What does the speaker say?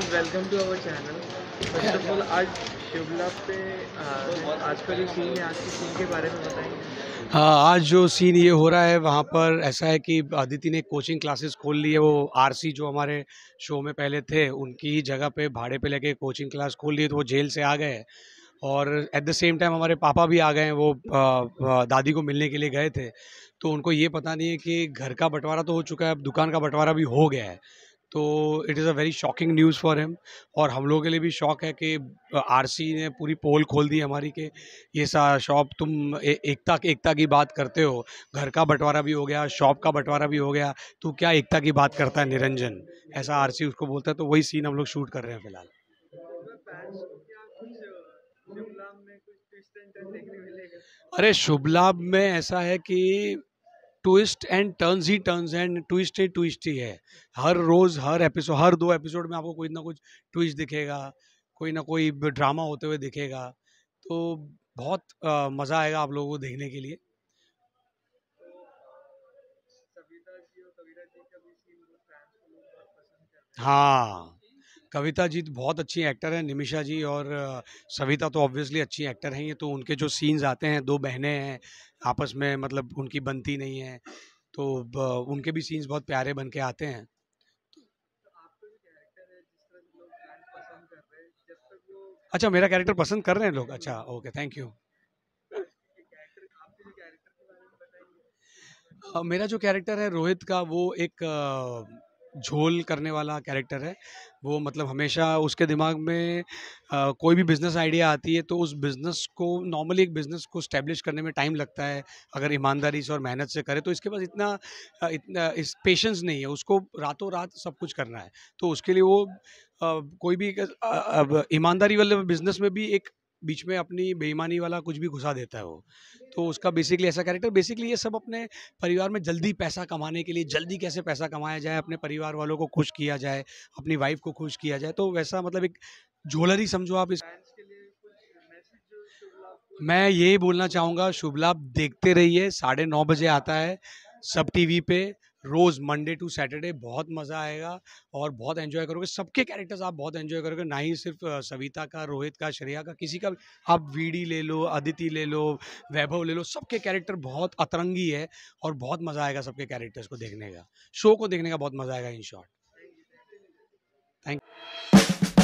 sir welcome to our channel first of all आज शिवला पे आज का जो सीन है आज के सीन के बारे में बताएंगे हाँ आज जो सीन ये हो रहा है वहाँ पर ऐसा है कि आदिति ने कोचिंग क्लासेस खोल ली है वो आरसी जो हमारे शो में पहले थे उनकी जगह पे भाड़े पे लेके कोचिंग क्लास खोल ली तो वो जेल से आ गए और एट द सेम टाइम हमारे पापा भी आ गए हैं वो दादी को मिलने के लिए गए थे तो उनको ये पता नहीं है कि घर का बंटवारा तो हो चुका है अब दुकान का बंटवारा भी हो गया है तो it is a very shocking news for him और हम लोगों के लिए भी शॉक है कि आरसी ने पूरी पोल खोल दी हमारी के ये सा शॉप तुम एकता एकता की बात करते हो घर का बंटवारा भी हो गया शॉप का बंटवारा भी हो गया तो क्या एकता की बात करता है निरंजन ऐसा आरसी उसको बोलता है तो वही सीन हम लोग शूट कर रहे हैं फिलहाल अरे शुभ लाभ में ऐसा है कि ट्विस्ट एंड टर्न्स ही टर्न्स एंड ट्विस्ट ही ट्विस्ट ही है हर रोज़ हर एपिसोड हर दो एपिसोड में आपको कोई ना कुछ ट्विस्ट दिखेगा कोई ना कोई ड्रामा होते हुए दिखेगा तो बहुत मज़ा आएगा आप लोगों को देखने के लिए हाँ कविता जी तो बहुत अच्छी एक्टर हैं निमिषा जी और सविता तो ऑब्वियसली अच्छी एक्टर हैं ये तो उनके जो सीन्स आते हैं दो बहनें हैं आपस में मतलब उनकी बनती नहीं है तो उनके भी सीन्स बहुत प्यारे बन के आते हैं तो अच्छा मेरा कैरेक्टर पसंद कर रहे हैं लोग अच्छा ओके थैंक यू मेरा जो कैरेक्टर है रोहित का वो एक झोल करने वाला कैरेक्टर है वो मतलब हमेशा उसके दिमाग में आ, कोई भी बिज़नेस आइडिया आती है तो उस बिज़नेस को नॉर्मली एक बिज़नेस को स्टैब्लिश करने में टाइम लगता है अगर ईमानदारी से और मेहनत से करे तो इसके पास इतना इतना इस पेशेंस नहीं है उसको रातों रात सब कुछ करना है तो उसके लिए वो आ, कोई भी ईमानदारी वाले बिज़नेस में भी एक बीच में अपनी बेईमानी वाला कुछ भी घुसा देता है वो तो उसका बेसिकली ऐसा कैरेक्टर बेसिकली ये सब अपने परिवार में जल्दी पैसा कमाने के लिए जल्दी कैसे पैसा कमाया जाए अपने परिवार वालों को खुश किया जाए अपनी वाइफ को खुश किया जाए तो वैसा मतलब एक झोलर ही समझो आप इस मैं ये बोलना चाहूँगा शुभ लाभ देखते रहिए साढ़े नौ बजे आता है सब टीवी पे रोज़ मंडे टू सैटरडे बहुत मज़ा आएगा और बहुत एंजॉय करोगे सबके कैरेक्टर्स आप बहुत एंजॉय करोगे ना ही सिर्फ सविता का रोहित का श्रेया का किसी का आप वीडी ले लो अदिति ले लो वैभव ले लो सबके कैरेक्टर बहुत अतरंगी है और बहुत मज़ा आएगा सबके कैरेक्टर्स को देखने का शो को देखने का बहुत मज़ा आएगा इन शॉर्ट थैंक यू